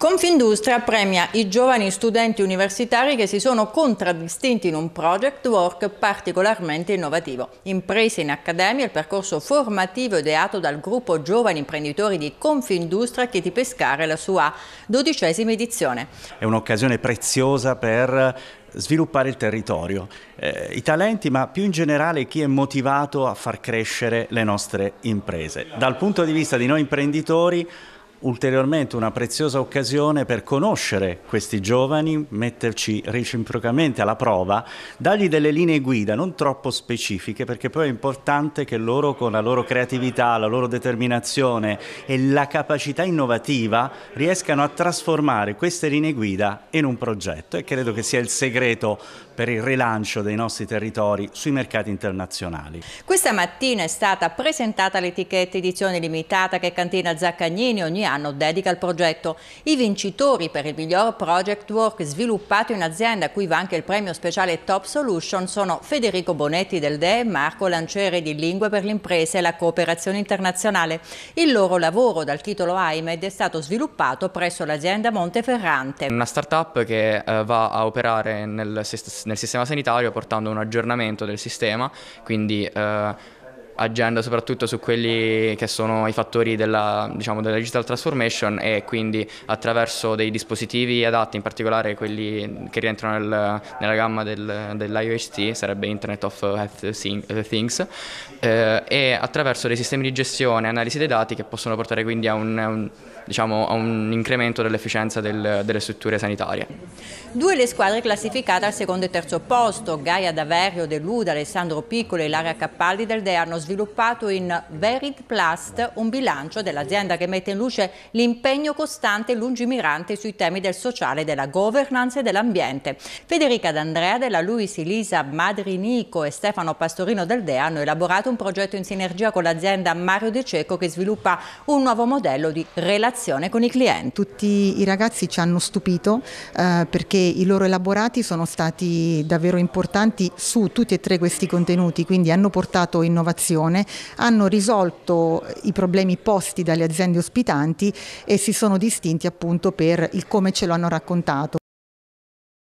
Confindustria premia i giovani studenti universitari che si sono contraddistinti in un project work particolarmente innovativo. Imprese in Accademia, il percorso formativo ideato dal gruppo Giovani Imprenditori di Confindustria che di pescare la sua dodicesima edizione. È un'occasione preziosa per sviluppare il territorio, eh, i talenti, ma più in generale chi è motivato a far crescere le nostre imprese. Dal punto di vista di noi imprenditori ulteriormente una preziosa occasione per conoscere questi giovani, metterci reciprocamente alla prova, dargli delle linee guida non troppo specifiche perché poi è importante che loro con la loro creatività, la loro determinazione e la capacità innovativa riescano a trasformare queste linee guida in un progetto e credo che sia il segreto per il rilancio dei nostri territori sui mercati internazionali. Questa mattina è stata presentata l'etichetta edizione limitata che Cantina Zaccagnini ogni anno anno dedica al progetto. I vincitori per il miglior project work sviluppato in azienda, a cui va anche il premio speciale Top Solution, sono Federico Bonetti del DE e Marco Lanciere di Lingue per l'impresa e la cooperazione internazionale. Il loro lavoro dal titolo AIMED è stato sviluppato presso l'azienda Monteferrante. Una start-up che eh, va a operare nel, nel sistema sanitario portando un aggiornamento del sistema, quindi eh, agenda soprattutto su quelli che sono i fattori della, diciamo, della digital transformation e quindi attraverso dei dispositivi adatti, in particolare quelli che rientrano nel, nella gamma del, dell'IOHT, sarebbe Internet of Health Things, eh, e attraverso dei sistemi di gestione e analisi dei dati che possono portare quindi a un, un diciamo, a un incremento dell'efficienza del, delle strutture sanitarie. Due le squadre classificate al secondo e terzo posto, Gaia D'Averio dell'Uda, Alessandro Piccolo e Lara Cappaldi del DEA hanno sviluppato sviluppato in Verid Plast un bilancio dell'azienda che mette in luce l'impegno costante e lungimirante sui temi del sociale, della governance e dell'ambiente. Federica D'Andrea della Luis Elisa Madrinico e Stefano Pastorino del DEA hanno elaborato un progetto in sinergia con l'azienda Mario De Cecco che sviluppa un nuovo modello di relazione con i clienti. Tutti i ragazzi ci hanno stupito eh, perché i loro elaborati sono stati davvero importanti su tutti e tre questi contenuti, quindi hanno portato innovazione formazione hanno risolto i problemi posti dalle aziende ospitanti e si sono distinti appunto per il come ce lo hanno raccontato.